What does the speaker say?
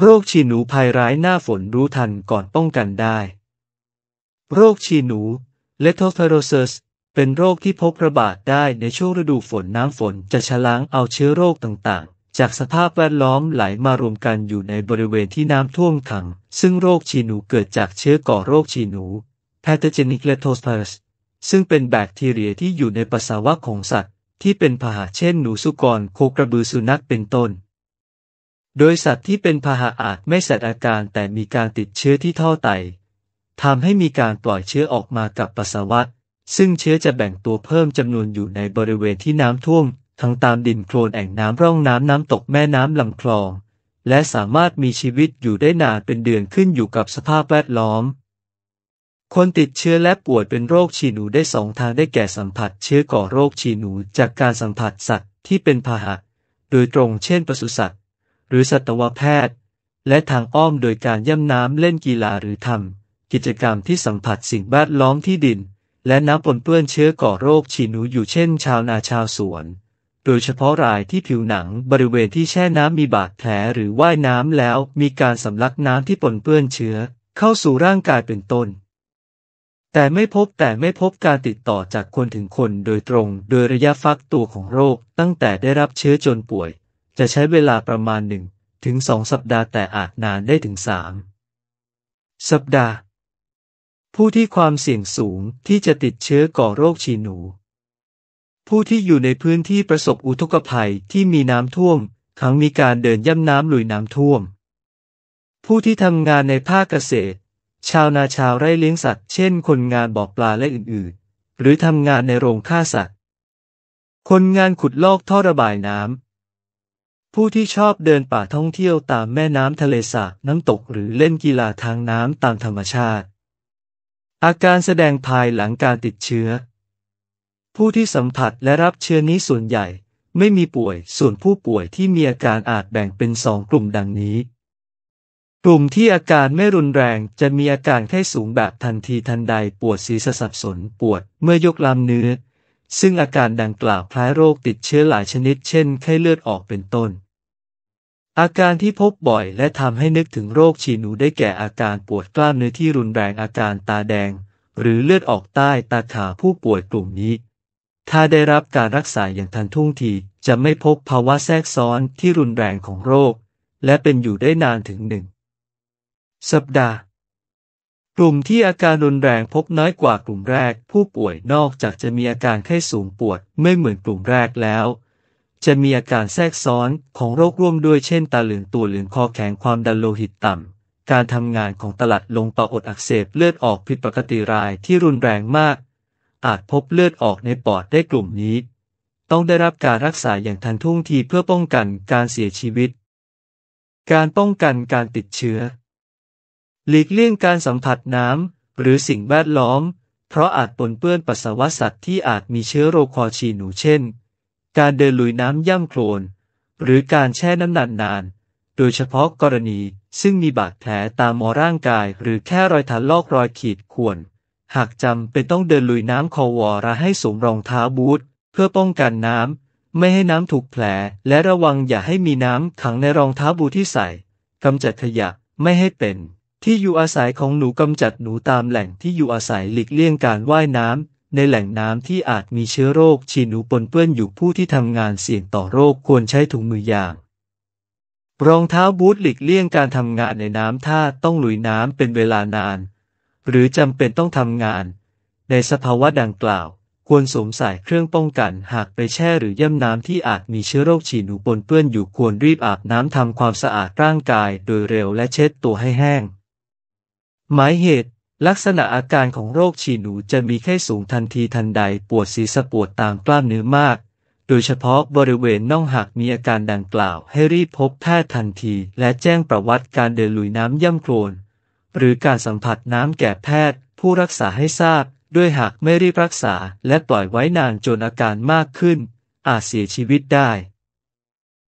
โรคฉี่หนูภัยร้ายหน้าฝนรู้ทันก่อนป้องกันได้ โรคฉี่หนู l e t o p h e r o s i s เป็นโรคที่พบระบาดได้ในช่วงฤดูฝนน้ำฝนจะชะล้างเอาเชื้อโรคต่างๆ จากสภาพแวดล้อมไหลมารวมกันอยู่ในบริเวณที่น้ำท่วมขัง ซึ่งโรคฉี่หนูเกิดจากเชื้อก่อโรคฉี่หนู pathogenic l e t o p h e r s ซึ่งเป็นแบคทีเรียที่อยู่ในปัสสาวะของสัตว์ที่เป็นพาหะเช่นหนูสุกรโคกระบือสุนัขเป็นต้นโดยสัตว์ที่เป็นพาหะอาจไม่แสดงอาการแต่มีการติดเชื้อที่ท่อไตทำให้มีการปล่อยเชื้อออกมากับปัสสาวะซึ่งเชื้อจะแบ่งตัวเพิ่มจำนวนอยู่ในบริเวณที่น้ำท่วม ทั้งตามดินโคลนแอ่งน้ำร่องน้ำน้ำตกแม่น้ำลำคลอง และสามารถมีชีวิตอยู่ได้นานเป็นเดือนขึ้นอยู่กับสภาพแวดล้อม คนติดเชื้อและป่วยเป็นโรคฉีหนูได้สองทางได้แก่สัมผัสเชื้อก่อโรคฉีหนู จากการสัมผัสสัตว์ที่เป็นพาหะ โดยตรงเช่นปศุสัตว์รือ สัตวแพทย์ และทางอ้อมโดยการย่ำน้ำเล่นกีฬาหรือทำกิจกรรมที่สัมผัสสิ่งแวดล้อมที่ดิน และน้ำปนเปื้อนเชื้อก่อโรคฉีนูอยู่เช่นชาวนาชาวสวน โดยเฉพาะรายที่ผิวหนังบริเวณที่แช่น้ำมีบาดแผลหรือว่ายน้ำแล้ว มีการสำลักน้ำที่ปนเปื้อนเชื้อ เข้าสู่ร่างกายเป็นต้น แต่ไม่พบแต่ไม่พบการติดต่อจากคนถึงคนโดยตรงโดยระยะฟักตัวของโรคตั้งแต่ได้รับเชื้อจนป่วยจะใช้เวลาประมาณหนึ่งถึงสองสัปดาห์แต่อาจนานได้ถึงสามสัปดาห์ ผู้ที่ความเสี่ยงสูงที่จะติดเชื้อก่อโรคฉีหนู ผู้ที่อยู่ในพื้นที่ประสบอุทกภัยที่มีน้ำท่วมทั้งมีการเดินย่ำน้ำลุยน้ำท่วม ผู้ที่ทำงานในภาคเกษตร ชาวนาชาวไร่เลี้ยงสัตว์ เช่นคนงานบ่อปลาและอื่นๆ หรือทำงานในโรงฆ่าสัตว์ คนงานขุดลอกท่อระบายน้ำผู้ที่ชอบเดินป่าท่องเที่ยวตามแม่น้ำทะเลสาบน้ำตกหรือเล่นกีฬาทางน้ำตามธรรมชาติ อาการแสดงภายหลังการติดเชื้อ ผู้ที่สัมผัสและรับเชื้อนี้ส่วนใหญ่ไม่มีป่วยส่วนผู้ป่วยที่มีอาการอาจแบ่งเป็นสองกลุ่มดังนี้ กลุ่มที่อาการไม่รุนแรงจะมีอาการไข้สูงแบบทันทีทันใดปวดศีรษะสับสนปวดเมื่อยกลามเนื้อซึ่งอาการดังกล่าวคล้ายโรคติดเชื้อหลายชนิด เช่นไข้เลือดออกเป็นต้น อาการที่พบบ่อย และทำให้นึกถึงโรคฉี่หนูได้แก่อาการปวดกล้ามเนื้อที่รุนแรงอาการตาแดง หรือเลือดออกใต้ตาขาผู้ป่วยกลุ่มนี้ ถ้าได้รับการรักษาอย่างทันท่วงทีจะไม่พบภาวะแทรกซ้อนที่รุนแรงของโรค และเป็นอยู่ได้นานถึงหนึ่งสัปดาห์กลุ่มที่อาการรุนแรงพบน้อยกว่ากลุ่มแรก ผู้ป่วยนอกจากจะมีอาการไข้สูงปวด ไม่เหมือนกลุ่มแรกแล้ว จะมีอาการแทรกซ้อนของโรคร่วมด้วยเช่นตาเหลืองตัวเหลืองคอแข็งความดันโลหิตต่ำ การทำงานของตลัดลงปอดอักเสบเลือดออกผิดปกติรายที่รุนแรงมาก อาจพบเลือดออกในปอดได้กลุ่มนี้ ต้องได้รับการรักษาอย่างทันท่วงทีเพื่อป้องกันการเสียชีวิต การป้องกันการติดเชื้อหลีกเลี่ยงการสัมผัสน้ำหรือสิ่งแวดล้อม เพราะอาจปนเปื้อนปัสสาวะสัตว์ที่อาจมีเชื้อโรคคอฉี่หนูเช่น การเดินลุยน้ำย่ำโคลนหรือการแช่น้ำนานนาน โดยเฉพาะกรณีซึ่งมีบาดแผลตามมอร่างกายหรือแค่รอยถลอกรอยขีดข่วน หากจำเป็นต้องเดินลุยน้ำคอวอระให้สวมรองเท้าบูท เพื่อป้องกันน้ำไม่ให้น้ำถูกแผลและระวังอย่าให้มีน้ำขังในรองเท้าบูทที่ใส่กำจัดขยะไม่ให้เป็นที่อยู่อาศัยของหนูกำจัดหนูตามแหล่งที่อยู่อาศัยหลีกเลี่ยงการว่ายน้ำในแหล่งน้ำที่อาจมีเชื้อโรคฉีดหนูปนเปื้อนอยู่ผู้ที่ทำงานเสี่ยงต่อโรคควรใช้ถุงมือยางรองเท้าบูทหลีกเลี่ยงการทำงานในน้ำถ้าต้องลุยน้ำเป็นเวลานานหรือจำเป็นต้องทำงาน ในสภาวะดังกล่าวควรสวมใส่เครื่องป้องกันหากไปแช่หรือย่ำน้ำที่อาจมีเชื้อโรคฉีดหนูปนเปื้อนอยู่ควรรีบอาบน้ำทำความสะอาดร่างกายโดยเร็วและเช็ดตัวให้แห้งหมายเหตุ ลักษณะอาการของโรคฉี่หนูจะมีไข้สูงทันทีทันใดปวดศีรษะปวดตามกล้ามเนื้อมาก โดยเฉพาะบริเวณน่องหักมีอาการดังกล่าวให้รีบพบแพทย์ทันทีและแจ้งประวัติการเดินลุยน้ำย่ำโคลนหรือการสัมผัสน้ำแก่แพทย์ ผู้รักษาให้ทราบ ด้วยหากไม่รีบรักษาและปล่อยไว้นานจนอาการมากขึ้น อาจเสียชีวิตได้